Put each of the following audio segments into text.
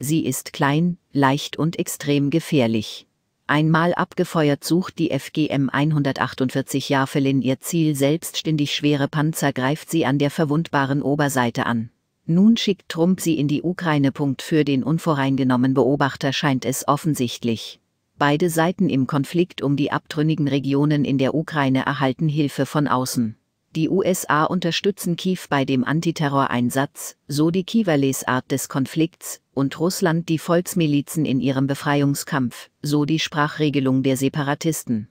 Sie ist klein, leicht und extrem gefährlich. Einmal abgefeuert sucht die FGM 148 Jafelin ihr Ziel selbstständig schwere Panzer greift sie an der verwundbaren Oberseite an. Nun schickt Trump sie in die Ukraine. Für den unvoreingenommenen Beobachter scheint es offensichtlich. Beide Seiten im Konflikt um die abtrünnigen Regionen in der Ukraine erhalten Hilfe von außen. Die USA unterstützen Kiew bei dem Antiterroreinsatz, so die Kiewer Lesart des Konflikts, und Russland die Volksmilizen in ihrem Befreiungskampf, so die Sprachregelung der Separatisten.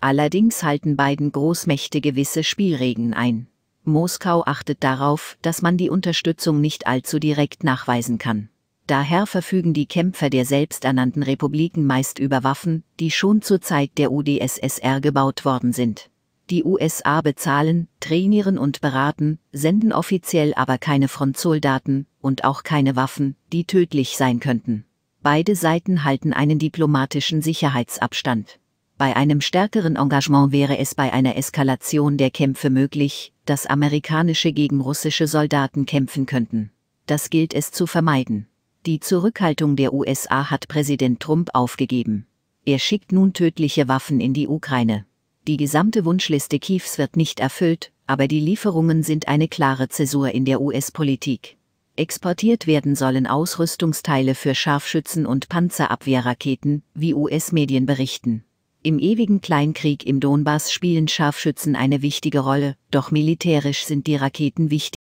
Allerdings halten beiden Großmächte gewisse Spielregeln ein. Moskau achtet darauf, dass man die Unterstützung nicht allzu direkt nachweisen kann. Daher verfügen die Kämpfer der selbsternannten Republiken meist über Waffen, die schon zur Zeit der UdSSR gebaut worden sind. Die USA bezahlen, trainieren und beraten, senden offiziell aber keine Frontsoldaten und auch keine Waffen, die tödlich sein könnten. Beide Seiten halten einen diplomatischen Sicherheitsabstand. Bei einem stärkeren Engagement wäre es bei einer Eskalation der Kämpfe möglich, dass amerikanische gegen russische Soldaten kämpfen könnten. Das gilt es zu vermeiden. Die Zurückhaltung der USA hat Präsident Trump aufgegeben. Er schickt nun tödliche Waffen in die Ukraine. Die gesamte Wunschliste Kiews wird nicht erfüllt, aber die Lieferungen sind eine klare Zäsur in der US-Politik. Exportiert werden sollen Ausrüstungsteile für Scharfschützen und Panzerabwehrraketen, wie US-Medien berichten. Im ewigen Kleinkrieg im Donbass spielen Scharfschützen eine wichtige Rolle, doch militärisch sind die Raketen wichtig.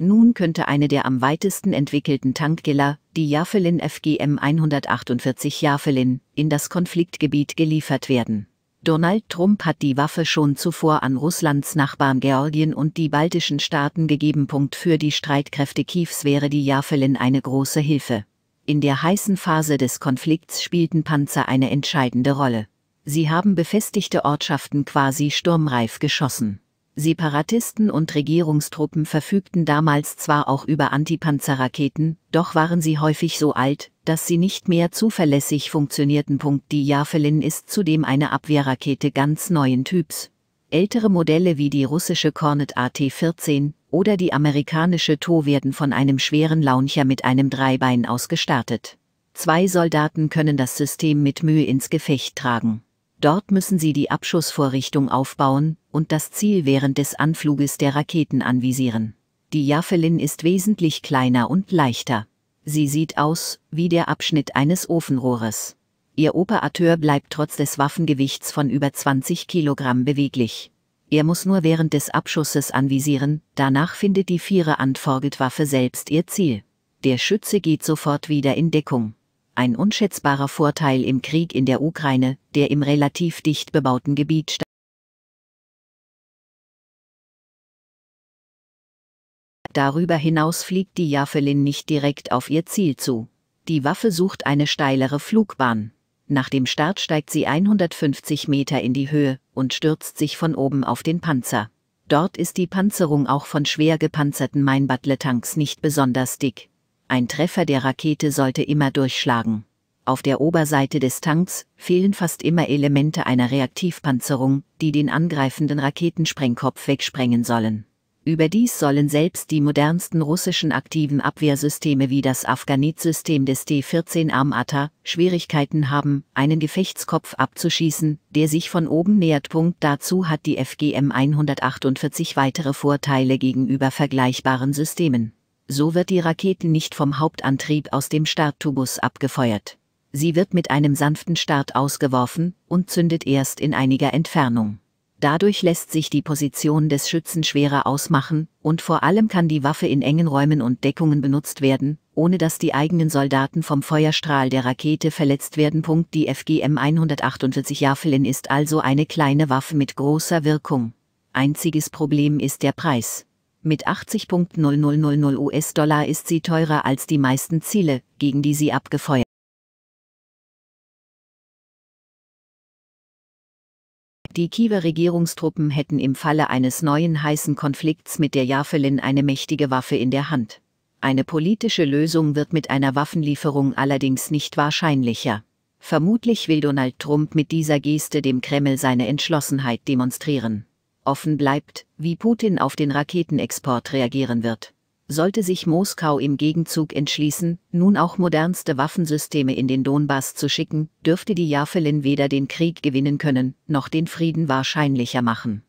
Nun könnte eine der am weitesten entwickelten Tankgiller, die Jafelin FGM 148 Jafelin, in das Konfliktgebiet geliefert werden. Donald Trump hat die Waffe schon zuvor an Russlands Nachbarn Georgien und die baltischen Staaten gegeben. Punkt für die Streitkräfte Kiews wäre die Jafelin eine große Hilfe. In der heißen Phase des Konflikts spielten Panzer eine entscheidende Rolle. Sie haben befestigte Ortschaften quasi sturmreif geschossen. Separatisten und Regierungstruppen verfügten damals zwar auch über Antipanzerraketen, doch waren sie häufig so alt, dass sie nicht mehr zuverlässig funktionierten. Die Javelin ist zudem eine Abwehrrakete ganz neuen Typs. Ältere Modelle wie die russische Kornet AT-14 oder die amerikanische TOW werden von einem schweren Launcher mit einem Dreibein ausgestartet. Zwei Soldaten können das System mit Mühe ins Gefecht tragen. Dort müssen sie die Abschussvorrichtung aufbauen und das Ziel während des Anfluges der Raketen anvisieren. Die Jaffelin ist wesentlich kleiner und leichter. Sie sieht aus wie der Abschnitt eines Ofenrohres. Ihr Operateur bleibt trotz des Waffengewichts von über 20 Kilogramm beweglich. Er muss nur während des Abschusses anvisieren, danach findet die viere Antforget-Waffe selbst ihr Ziel. Der Schütze geht sofort wieder in Deckung ein unschätzbarer Vorteil im Krieg in der Ukraine, der im relativ dicht bebauten Gebiet statt. Darüber hinaus fliegt die Javelin nicht direkt auf ihr Ziel zu. Die Waffe sucht eine steilere Flugbahn. Nach dem Start steigt sie 150 Meter in die Höhe und stürzt sich von oben auf den Panzer. Dort ist die Panzerung auch von schwer gepanzerten Meinbattle-Tanks nicht besonders dick. Ein Treffer der Rakete sollte immer durchschlagen. Auf der Oberseite des Tanks fehlen fast immer Elemente einer Reaktivpanzerung, die den angreifenden Raketensprengkopf wegsprengen sollen. Überdies sollen selbst die modernsten russischen aktiven Abwehrsysteme wie das Afghanit-System des T-14 Armata Schwierigkeiten haben, einen Gefechtskopf abzuschießen, der sich von oben nähert. Punkt dazu hat die FGM 148 weitere Vorteile gegenüber vergleichbaren Systemen. So wird die Rakete nicht vom Hauptantrieb aus dem Starttubus abgefeuert. Sie wird mit einem sanften Start ausgeworfen und zündet erst in einiger Entfernung. Dadurch lässt sich die Position des Schützen schwerer ausmachen, und vor allem kann die Waffe in engen Räumen und Deckungen benutzt werden, ohne dass die eigenen Soldaten vom Feuerstrahl der Rakete verletzt werden. Die FGM 148 Javelin ist also eine kleine Waffe mit großer Wirkung. Einziges Problem ist der Preis. Mit 80.000 US-Dollar ist sie teurer als die meisten Ziele, gegen die sie abgefeuert Die Kiewer Regierungstruppen hätten im Falle eines neuen heißen Konflikts mit der Jafelin eine mächtige Waffe in der Hand. Eine politische Lösung wird mit einer Waffenlieferung allerdings nicht wahrscheinlicher. Vermutlich will Donald Trump mit dieser Geste dem Kreml seine Entschlossenheit demonstrieren. Offen bleibt, wie Putin auf den Raketenexport reagieren wird. Sollte sich Moskau im Gegenzug entschließen, nun auch modernste Waffensysteme in den Donbass zu schicken, dürfte die Jafelin weder den Krieg gewinnen können, noch den Frieden wahrscheinlicher machen.